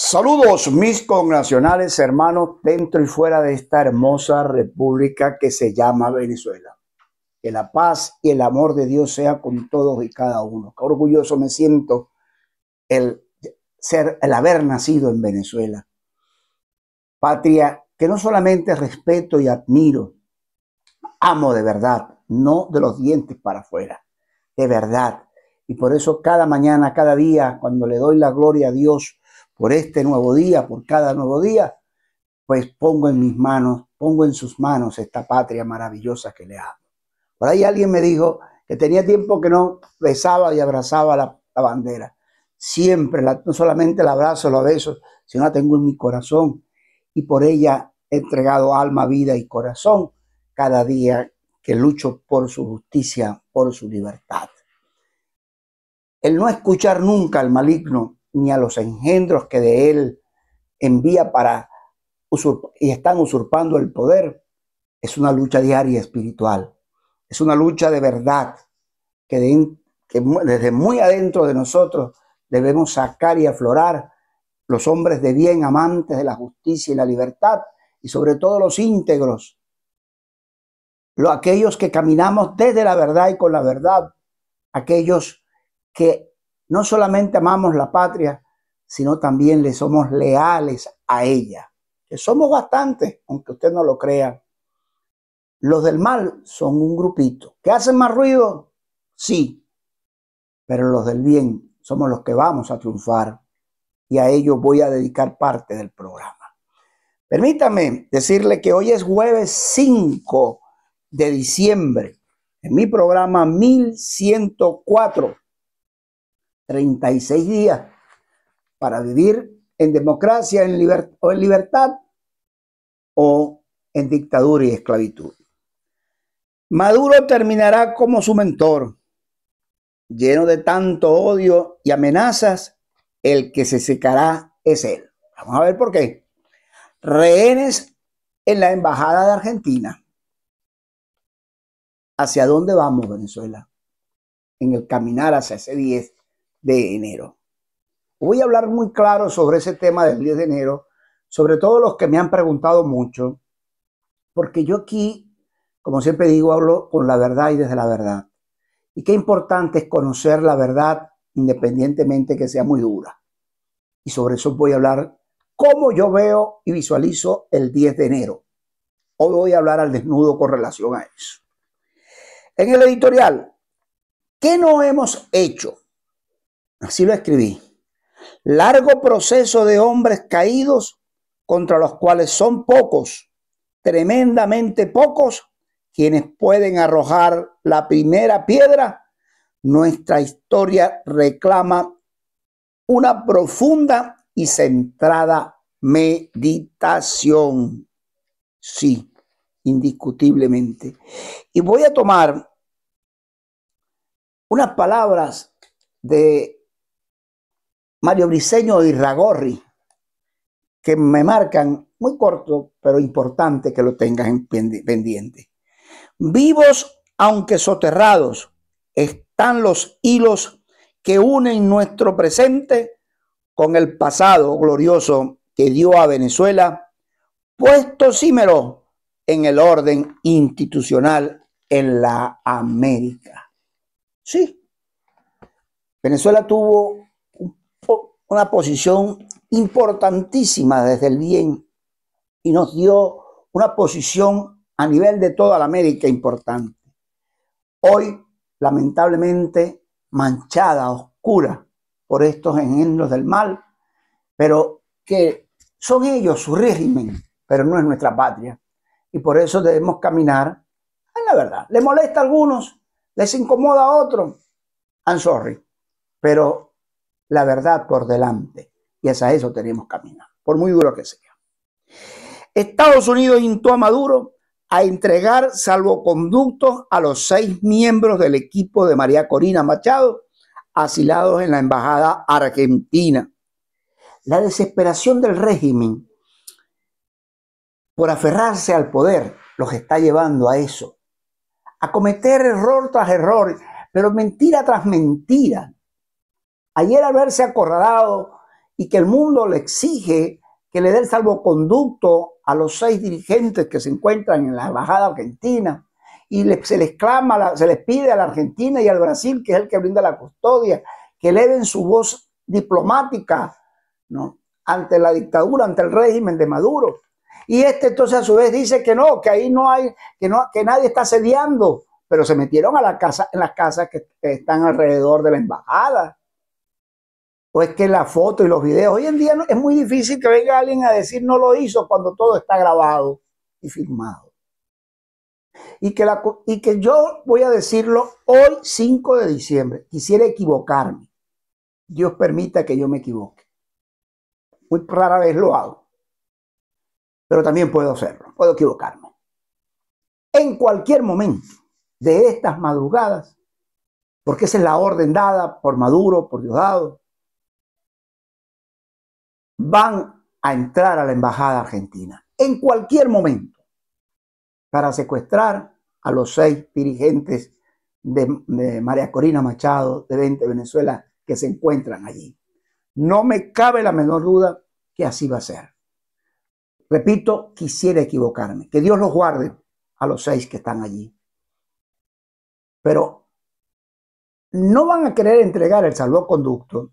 Saludos mis connacionales, hermanos, dentro y fuera de esta hermosa república que se llama Venezuela. Que la paz y el amor de Dios sea con todos y cada uno. Qué orgulloso me siento el ser, el haber nacido en Venezuela. Patria que no solamente respeto y admiro, amo de verdad, no de los dientes para afuera, de verdad. Y por eso cada mañana, cada día, cuando le doy la gloria a Dios, por este nuevo día, por cada nuevo día, pues pongo en mis manos, pongo en sus manos esta patria maravillosa que le hago. Por ahí alguien me dijo que tenía tiempo que no besaba y abrazaba la, bandera. Siempre, no solamente la abrazo, la beso, sino la tengo en mi corazón y por ella he entregado alma, vida y corazón cada día que lucho por su justicia, por su libertad. El no escuchar nunca al maligno ni a los engendros que de él envía para y están usurpando el poder. Es una lucha diaria espiritual. Es una lucha de verdad que, que desde muy adentro de nosotros debemos sacar y aflorar los hombres de bien, amantes de la justicia y la libertad, y sobre todo los íntegros, los, aquellos que caminamos desde la verdad y con la verdad, aquellos que no solamente amamos la patria, sino también le somos leales a ella, que somos bastantes, aunque usted no lo crea. Los del mal son un grupito. ¿Que hacen más ruido? Sí, pero los del bien somos los que vamos a triunfar y a ellos voy a dedicar parte del programa. Permítame decirle que hoy es jueves 5 de diciembre en mi programa 1104 36 días para vivir en democracia en o en libertad o en dictadura y esclavitud. Maduro terminará como su mentor, lleno de tanto odio y amenazas, el que se secará es él. Vamos a ver por qué. Rehenes en la Embajada de Argentina. ¿Hacia dónde vamos, Venezuela? En el caminar hacia ese 10 de enero. Voy a hablar muy claro sobre ese tema del 10 de enero, sobre todo los que me han preguntado mucho, porque yo aquí, como siempre digo, hablo con la verdad y desde la verdad. Y qué importante es conocer la verdad independientemente que sea muy dura. Y sobre eso voy a hablar cómo yo veo y visualizo el 10 de enero. Hoy voy a hablar al desnudo con relación a eso. En el editorial, ¿qué no hemos hecho? Así lo escribí. Largo proceso de hombres caídos contra los cuales son pocos, tremendamente pocos, quienes pueden arrojar la primera piedra. Nuestra historia reclama una profunda y centrada meditación. Sí, indiscutiblemente. Y voy a tomar unas palabras de Mario Briseño y Ragorri, que me marcan muy corto, pero importante que lo tengas en pendiente. Vivos aunque soterrados, están los hilos que unen nuestro presente con el pasado glorioso que dio a Venezuela, puesto símero en el orden institucional en la América. Sí, Venezuela tuvo una posición importantísima desde el bien y nos dio una posición a nivel de toda la América importante. Hoy, lamentablemente, manchada, oscura por estos engendros del mal, pero que son ellos su régimen, pero no es nuestra patria. Y por eso debemos caminar en la verdad. Le molesta a algunos, les incomoda a otros. I'm sorry, pero la verdad por delante. Y a eso tenemos que caminar, por muy duro que sea. Estados Unidos intuó a Maduro a entregar salvoconductos a los seis miembros del equipo de María Corina Machado, asilados en la Embajada Argentina. La desesperación del régimen por aferrarse al poder los está llevando a eso, a cometer error tras error, pero mentira tras mentira, Ayer al verse acorralado y que el mundo le exige que le dé el salvoconducto a los seis dirigentes que se encuentran en la Embajada Argentina, y se les clama, se les pide a la Argentina y al Brasil, que es el que brinda la custodia, que le den su voz diplomática ¿no? ante la dictadura, ante el régimen de Maduro. Y este entonces a su vez dice que no, que ahí no hay, que, no, que nadie está asediando, pero se metieron a la casa, en las casas que están alrededor de la embajada o es que la foto y los videos. Hoy en día no, es muy difícil que venga alguien a decir no lo hizo cuando todo está grabado y firmado. Y que, y que yo voy a decirlo hoy 5 de diciembre. Quisiera equivocarme. Dios permita que yo me equivoque. Muy rara vez lo hago. Pero también puedo hacerlo. Puedo equivocarme. En cualquier momento de estas madrugadas, porque esa es la orden dada por Maduro, por Diosdado, van a entrar a la embajada argentina en cualquier momento para secuestrar a los seis dirigentes de, María Corina Machado de 20 Venezuela que se encuentran allí. No me cabe la menor duda que así va a ser. Repito, quisiera equivocarme. Que Dios los guarde a los seis que están allí. Pero no van a querer entregar el salvoconducto.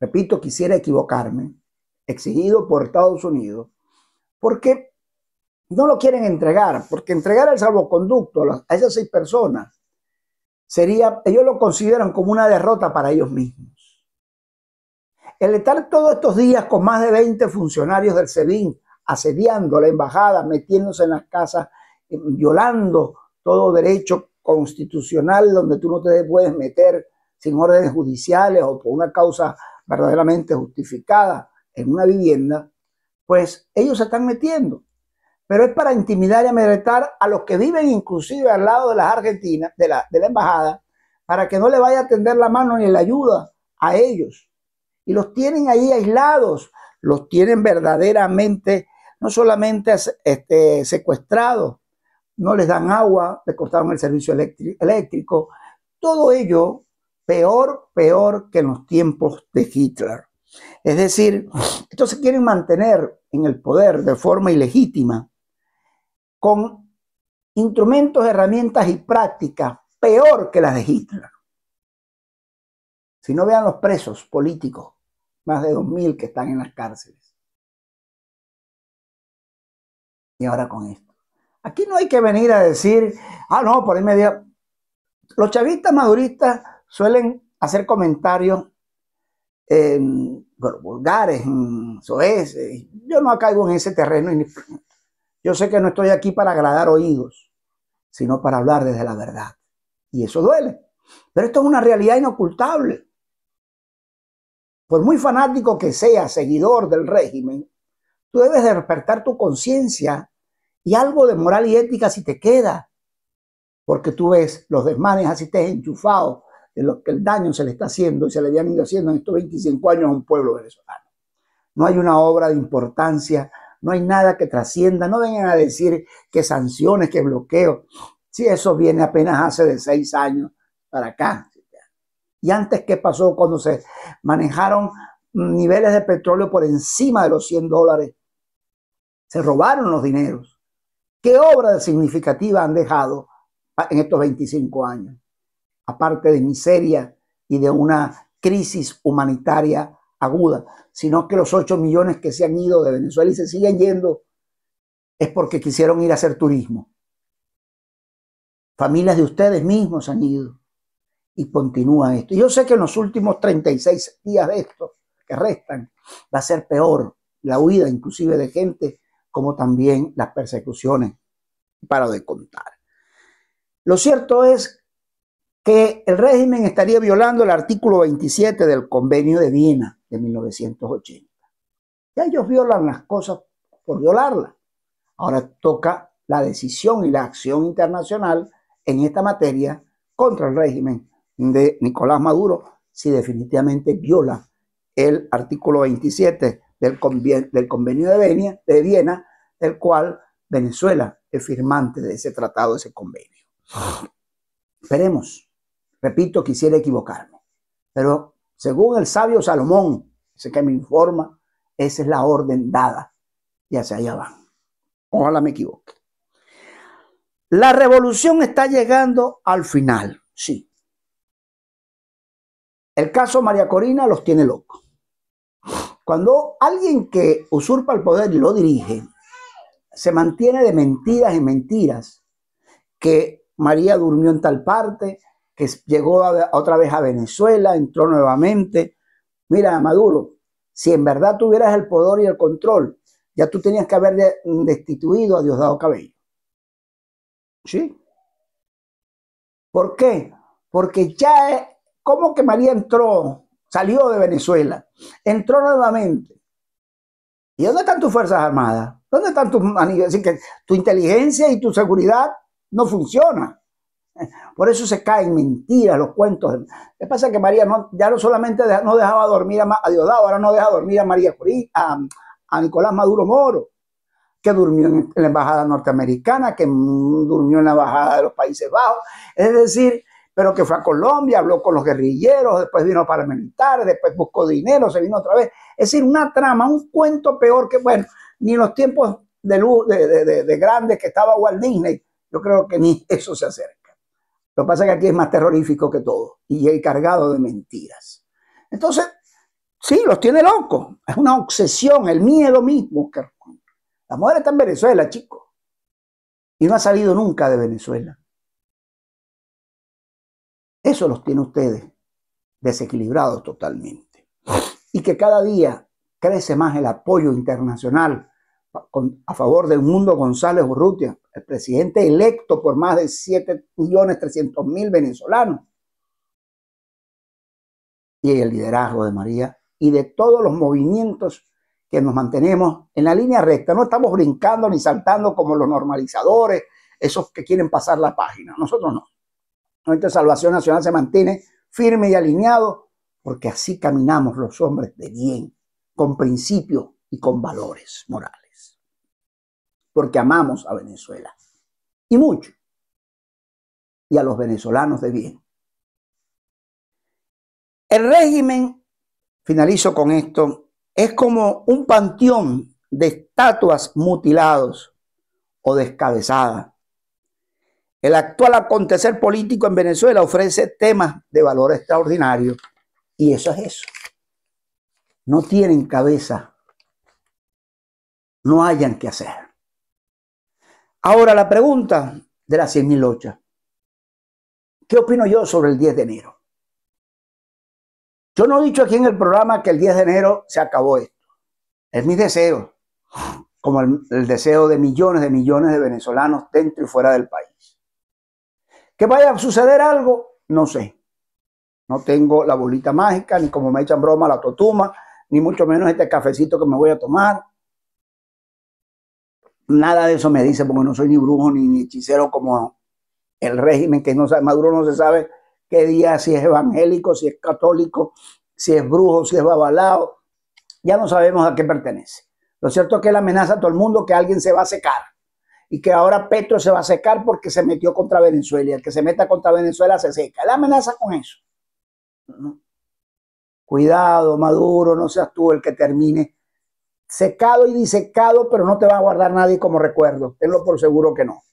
Repito, quisiera equivocarme exigido por Estados Unidos, porque no lo quieren entregar, porque entregar el salvoconducto a, esas seis personas sería, ellos lo consideran como una derrota para ellos mismos. El estar todos estos días con más de 20 funcionarios del SEBIN asediando la embajada, metiéndose en las casas, eh, violando todo derecho constitucional donde tú no te puedes meter sin órdenes judiciales o por una causa verdaderamente justificada en una vivienda, pues ellos se están metiendo. Pero es para intimidar y amedrentar a los que viven inclusive al lado de las Argentinas, de la, embajada, para que no le vaya a tender la mano ni la ayuda a ellos. Y los tienen ahí aislados, los tienen verdaderamente, no solamente este, secuestrados, no les dan agua, le cortaron el servicio eléctrico. Todo ello peor, peor que en los tiempos de Hitler. Es decir, esto se quieren mantener en el poder de forma ilegítima con instrumentos, herramientas y prácticas peor que las de Hitler. Si no vean los presos políticos, más de 2.000 que están en las cárceles. Y ahora con esto. Aquí no hay que venir a decir, ah, no, por ahí me dio. Los chavistas maduristas suelen hacer comentarios vulgares, soeces. Yo no caigo en ese terreno. Yo sé que no estoy aquí para agradar oídos, sino para hablar desde la verdad. Y eso duele. Pero esto es una realidad inocultable. Por muy fanático que seas, seguidor del régimen, tú debes de despertar tu conciencia y algo de moral y ética si te queda. Porque tú ves los desmanes así estés enchufado de lo que el daño se le está haciendo y se le habían ido haciendo en estos 25 años a un pueblo venezolano. No hay una obra de importancia, no hay nada que trascienda, no vengan a decir que sanciones, que bloqueo. Si eso viene apenas hace de seis años para acá. ¿Y antes qué pasó cuando se manejaron niveles de petróleo por encima de los 100 dólares? Se robaron los dineros. ¿Qué obra significativa han dejado en estos 25 años? aparte de miseria y de una crisis humanitaria aguda, sino que los 8 millones que se han ido de Venezuela y se siguen yendo es porque quisieron ir a hacer turismo. Familias de ustedes mismos han ido y continúa esto. Yo sé que en los últimos 36 días de estos que restan va a ser peor la huida inclusive de gente como también las persecuciones para de contar. Lo cierto es que el régimen estaría violando el artículo 27 del Convenio de Viena de 1980. Ya ellos violan las cosas por violarlas. Ahora toca la decisión y la acción internacional en esta materia contra el régimen de Nicolás Maduro si definitivamente viola el artículo 27 del, convenio de, de Viena, del cual Venezuela es firmante de ese tratado, de ese convenio. Esperemos Repito, quisiera equivocarme. Pero según el sabio Salomón, ese que me informa, esa es la orden dada. Y hacia allá van. Ojalá me equivoque. La revolución está llegando al final, sí. El caso María Corina los tiene locos. Cuando alguien que usurpa el poder y lo dirige, se mantiene de mentiras en mentiras, que María durmió en tal parte, que llegó otra vez a Venezuela, entró nuevamente. Mira, Maduro, si en verdad tuvieras el poder y el control, ya tú tenías que haber destituido a Diosdado Cabello. ¿Sí? ¿Por qué? Porque ya, es, eh, ¿cómo que María entró, salió de Venezuela, entró nuevamente? ¿Y dónde están tus Fuerzas Armadas? ¿Dónde están tus... Así que tu inteligencia y tu seguridad no funcionan por eso se caen mentiras, los cuentos. ¿Qué pasa? Que María no, ya no solamente no dejaba dormir a, Diosdado, ahora no deja dormir a María Curí, a, Nicolás Maduro Moro, que durmió en, la embajada norteamericana, que durmió en la embajada de los Países Bajos. Es decir, pero que fue a Colombia, habló con los guerrilleros, después vino para después buscó dinero, se vino otra vez. Es decir, una trama, un cuento peor que, bueno, ni en los tiempos de luz de, grandes que estaba Walt Disney, yo creo que ni eso se acerca. Lo que pasa es que aquí es más terrorífico que todo y hay cargado de mentiras. Entonces, sí, los tiene locos. Es una obsesión, el miedo mismo. La mujer está en Venezuela, chicos. Y no ha salido nunca de Venezuela. Eso los tiene ustedes desequilibrados totalmente. Y que cada día crece más el apoyo internacional a favor de Mundo González Urrutia, el presidente electo por más de 7.300.000 venezolanos. Y el liderazgo de María y de todos los movimientos que nos mantenemos en la línea recta. No estamos brincando ni saltando como los normalizadores, esos que quieren pasar la página. Nosotros no. Nuestra Salvación Nacional se mantiene firme y alineado porque así caminamos los hombres de bien, con principios y con valores morales porque amamos a Venezuela. Y mucho. Y a los venezolanos de bien. El régimen, finalizo con esto, es como un panteón de estatuas mutilados o descabezadas. El actual acontecer político en Venezuela ofrece temas de valor extraordinario y eso es eso. No tienen cabeza, no hayan que hacer. Ahora la pregunta de las 100.000 ocho. ¿Qué opino yo sobre el 10 de enero? Yo no he dicho aquí en el programa que el 10 de enero se acabó esto. Es mi deseo, como el, el deseo de millones de millones de venezolanos dentro y fuera del país. ¿Que vaya a suceder algo? No sé. No tengo la bolita mágica, ni como me echan broma la totuma, ni mucho menos este cafecito que me voy a tomar. Nada de eso me dice porque no soy ni brujo ni, hechicero como el régimen que no sabe, Maduro no se sabe qué día, si es evangélico, si es católico, si es brujo, si es babalao. Ya no sabemos a qué pertenece. Lo cierto es que él amenaza a todo el mundo que alguien se va a secar y que ahora Petro se va a secar porque se metió contra Venezuela y el que se meta contra Venezuela se seca. Él amenaza con eso. Cuidado, Maduro, no seas tú el que termine secado y disecado, pero no te va a guardar nadie como recuerdo. Tenlo por seguro que no.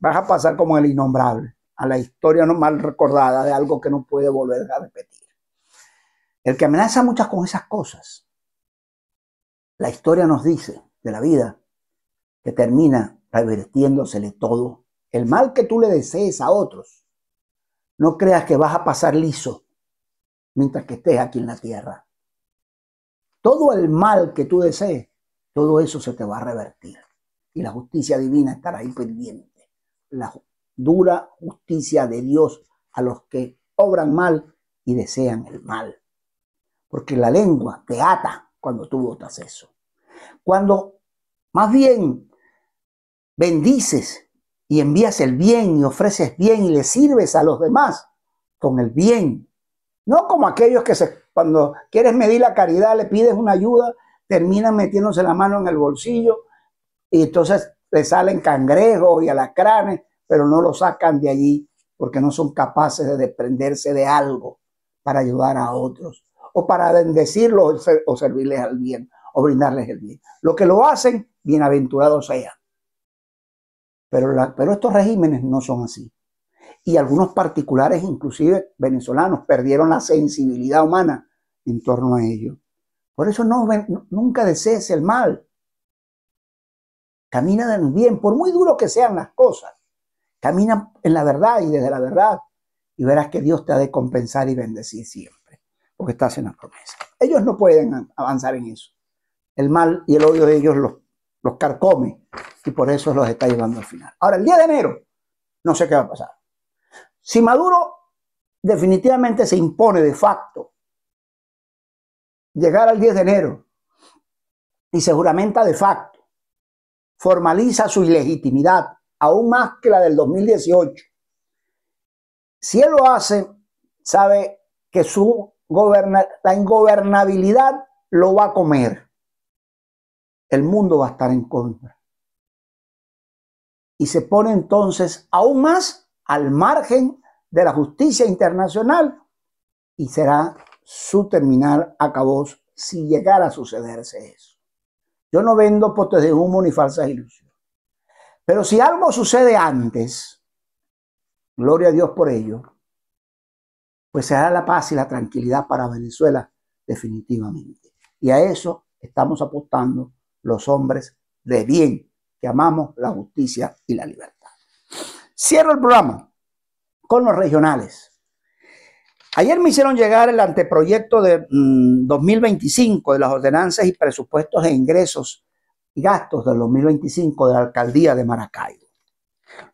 Vas a pasar como el innombrable, a la historia no mal recordada de algo que no puede volver a repetir. El que amenaza muchas con esas cosas, la historia nos dice de la vida que termina revertiéndosele todo. El mal que tú le desees a otros, no creas que vas a pasar liso mientras que estés aquí en la tierra todo el mal que tú desees, todo eso se te va a revertir. Y la justicia divina estará ahí pendiente. La dura justicia de Dios a los que obran mal y desean el mal. Porque la lengua te ata cuando tú votas eso. Cuando más bien bendices y envías el bien y ofreces bien y le sirves a los demás con el bien. No como aquellos que se cuando quieres medir la caridad, le pides una ayuda, terminan metiéndose la mano en el bolsillo y entonces le salen cangrejos y alacranes, pero no lo sacan de allí porque no son capaces de desprenderse de algo para ayudar a otros o para bendecirlos o servirles al bien o brindarles el bien. Lo que lo hacen, bienaventurados sean. Pero, pero estos regímenes no son así y algunos particulares, inclusive venezolanos, perdieron la sensibilidad humana en torno a ello. Por eso nunca desees el mal. Camina el bien, por muy duro que sean las cosas. Camina en la verdad y desde la verdad y verás que Dios te ha de compensar y bendecir siempre, porque estás en la promesa. Ellos no pueden avanzar en eso. El mal y el odio de ellos los, los carcome y por eso los está llevando al final. Ahora, el día de enero, no sé qué va a pasar. Si Maduro definitivamente se impone de facto llegar al 10 de enero y se juramenta de facto, formaliza su ilegitimidad aún más que la del 2018. Si él lo hace, sabe que su la ingobernabilidad lo va a comer. El mundo va a estar en contra. Y se pone entonces aún más al margen de la justicia internacional y será su terminal a si llegara a sucederse eso. Yo no vendo potes de humo ni falsas ilusiones. Pero si algo sucede antes, gloria a Dios por ello, pues será la paz y la tranquilidad para Venezuela definitivamente. Y a eso estamos apostando los hombres de bien, que amamos la justicia y la libertad. Cierro el programa con los regionales. Ayer me hicieron llegar el anteproyecto de 2025 mm, de las ordenanzas y presupuestos e ingresos y gastos del 2025 de la alcaldía de Maracaibo,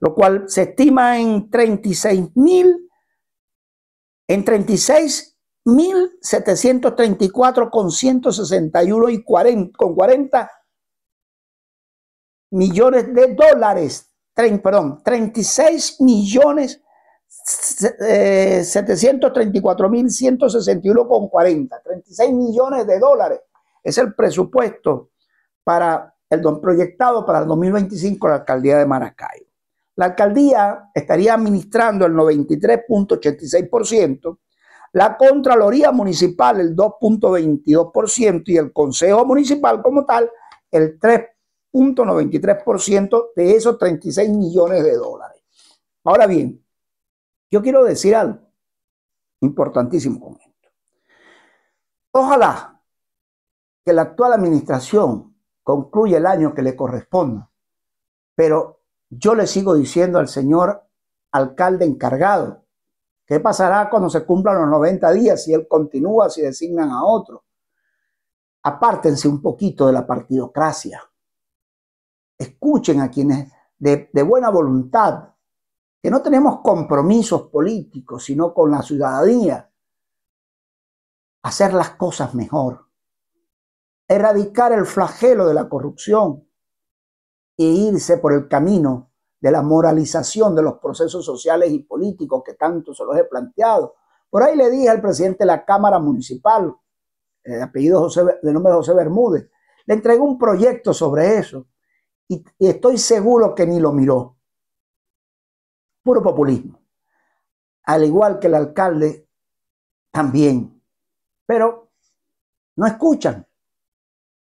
lo cual se estima en 36 mil, en 36 mil 734 con 161 y 40, con 40 millones de dólares perdón, 36 millones 36 eh, millones de dólares es el presupuesto para el don proyectado para el 2025 la alcaldía de Maracayo. La alcaldía estaría administrando el 93.86%, la Contraloría Municipal el 2.22% y el Consejo Municipal como tal el 3 0.93% de esos 36 millones de dólares. Ahora bien, yo quiero decir algo importantísimo con esto. Ojalá que la actual administración concluya el año que le corresponda, pero yo le sigo diciendo al señor alcalde encargado, ¿qué pasará cuando se cumplan los 90 días si él continúa, si designan a otro? Apártense un poquito de la partidocracia escuchen a quienes de, buena voluntad, que no tenemos compromisos políticos, sino con la ciudadanía, hacer las cosas mejor, erradicar el flagelo de la corrupción e irse por el camino de la moralización de los procesos sociales y políticos que tanto se los he planteado. Por ahí le dije al presidente de la Cámara Municipal, eh, de apellido de nombre José Bermúdez, le entregó un proyecto sobre eso y, estoy seguro que ni lo miró. Puro populismo. Al igual que el alcalde también. Pero no escuchan.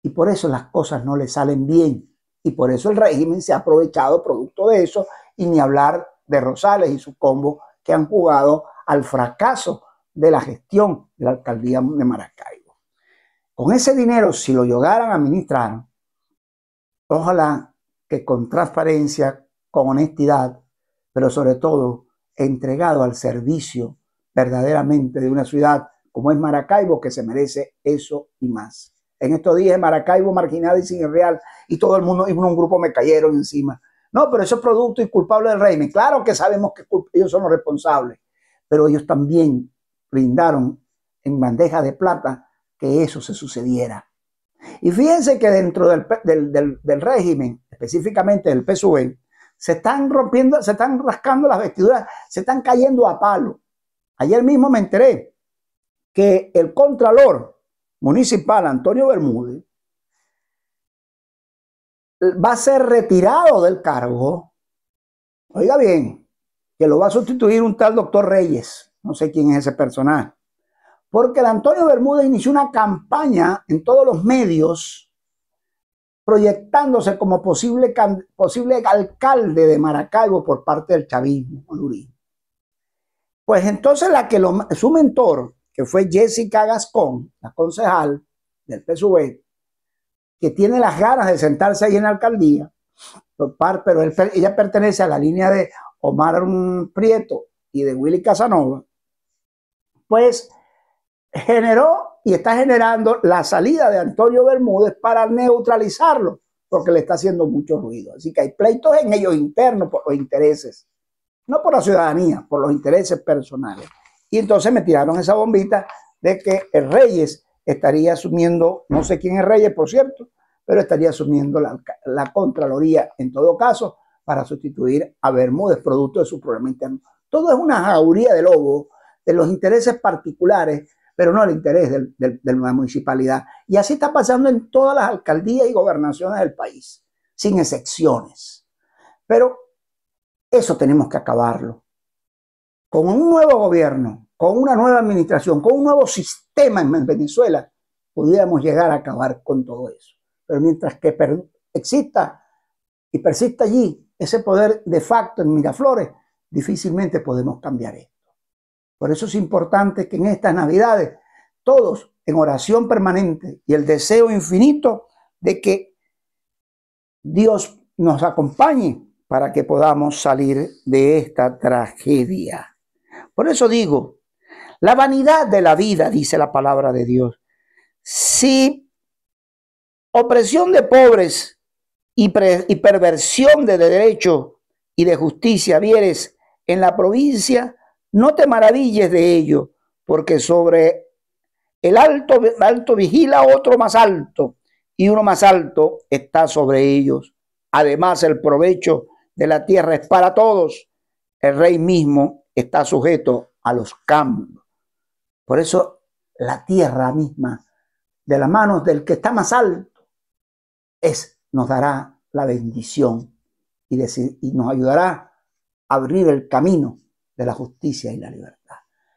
Y por eso las cosas no le salen bien. Y por eso el régimen se ha aprovechado producto de eso. Y ni hablar de Rosales y su combo que han jugado al fracaso de la gestión de la alcaldía de Maracaibo. Con ese dinero, si lo llegaran a administrar, Ojalá que con transparencia, con honestidad, pero sobre todo entregado al servicio verdaderamente de una ciudad como es Maracaibo, que se merece eso y más. En estos días Maracaibo marginado y sin real, y todo el mundo, y un grupo me cayeron encima. No, pero eso es producto y culpable del régimen. Claro que sabemos que ellos son los responsables, pero ellos también brindaron en bandeja de plata que eso se sucediera. Y fíjense que dentro del, régimen, específicamente del PSUV, se están rompiendo, se están rascando las vestiduras, se están cayendo a palo. Ayer mismo me enteré que el contralor municipal Antonio Bermúdez va a ser retirado del cargo. Oiga bien, que lo va a sustituir un tal doctor Reyes. No sé quién es ese personaje. Porque el Antonio Bermúdez inició una campaña en todos los medios proyectándose como posible, posible alcalde de Maracaibo por parte del chavismo, Pues entonces la que su mentor, que fue Jessica Gascón, la concejal del PSUV, que tiene las ganas de sentarse ahí en la alcaldía, pero ella pertenece a la línea de Omar Prieto y de Willy Casanova, pues generó y está generando la salida de Antonio Bermúdez para neutralizarlo, porque le está haciendo mucho ruido. Así que hay pleitos en ellos internos por los intereses, no por la ciudadanía, por los intereses personales. Y entonces me tiraron esa bombita de que Reyes estaría asumiendo, no sé quién es Reyes, por cierto, pero estaría asumiendo la, Contraloría en todo caso para sustituir a Bermúdez, producto de su problema interno. Todo es una jauría de lobo de los intereses particulares pero no al interés de la municipalidad. Y así está pasando en todas las alcaldías y gobernaciones del país, sin excepciones. Pero eso tenemos que acabarlo. Con un nuevo gobierno, con una nueva administración, con un nuevo sistema en Venezuela, pudiéramos llegar a acabar con todo eso. Pero mientras que exista y persista allí ese poder de facto en Miraflores, difícilmente podemos cambiar esto. Por eso es importante que en estas Navidades todos en oración permanente y el deseo infinito de que Dios nos acompañe para que podamos salir de esta tragedia. Por eso digo, la vanidad de la vida, dice la palabra de Dios. Si opresión de pobres y, y perversión de derecho y de justicia vieres en la provincia, no te maravilles de ello, porque sobre el alto, alto vigila otro más alto, y uno más alto está sobre ellos. Además, el provecho de la tierra es para todos. El rey mismo está sujeto a los cambios. Por eso la tierra misma, de las manos del que está más alto, es, nos dará la bendición y, y nos ayudará a abrir el camino de la justicia y la libertad.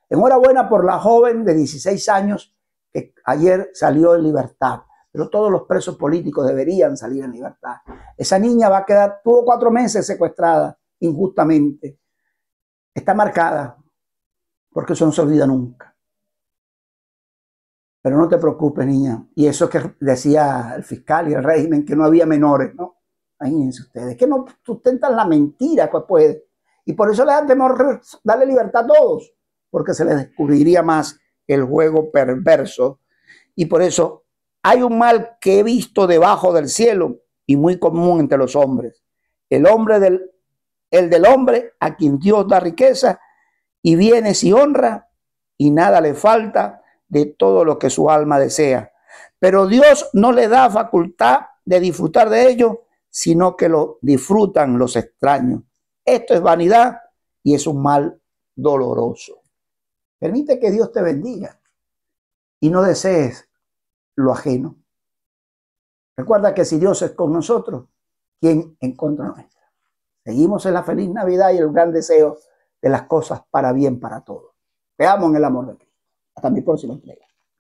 Enhorabuena por la joven de 16 años que ayer salió en libertad, pero todos los presos políticos deberían salir en libertad. Esa niña va a quedar, tuvo cuatro meses secuestrada injustamente. Está marcada, porque eso no se olvida nunca. Pero no te preocupes, niña. Y eso que decía el fiscal y el régimen, que no había menores, ¿no? Imagínense ustedes, que no sustentan la mentira, pues puede. Y por eso le da temor darle libertad a todos, porque se les descubriría más el juego perverso. Y por eso hay un mal que he visto debajo del cielo y muy común entre los hombres. El hombre del, el del hombre a quien Dios da riqueza y bienes y honra y nada le falta de todo lo que su alma desea. Pero Dios no le da facultad de disfrutar de ello, sino que lo disfrutan los extraños. Esto es vanidad y es un mal doloroso. Permite que Dios te bendiga y no desees lo ajeno. Recuerda que si Dios es con nosotros, ¿quién en contra nuestra? Seguimos en la feliz Navidad y el gran deseo de las cosas para bien para todos. Veamos en el amor de Cristo. Hasta mi próxima entrega.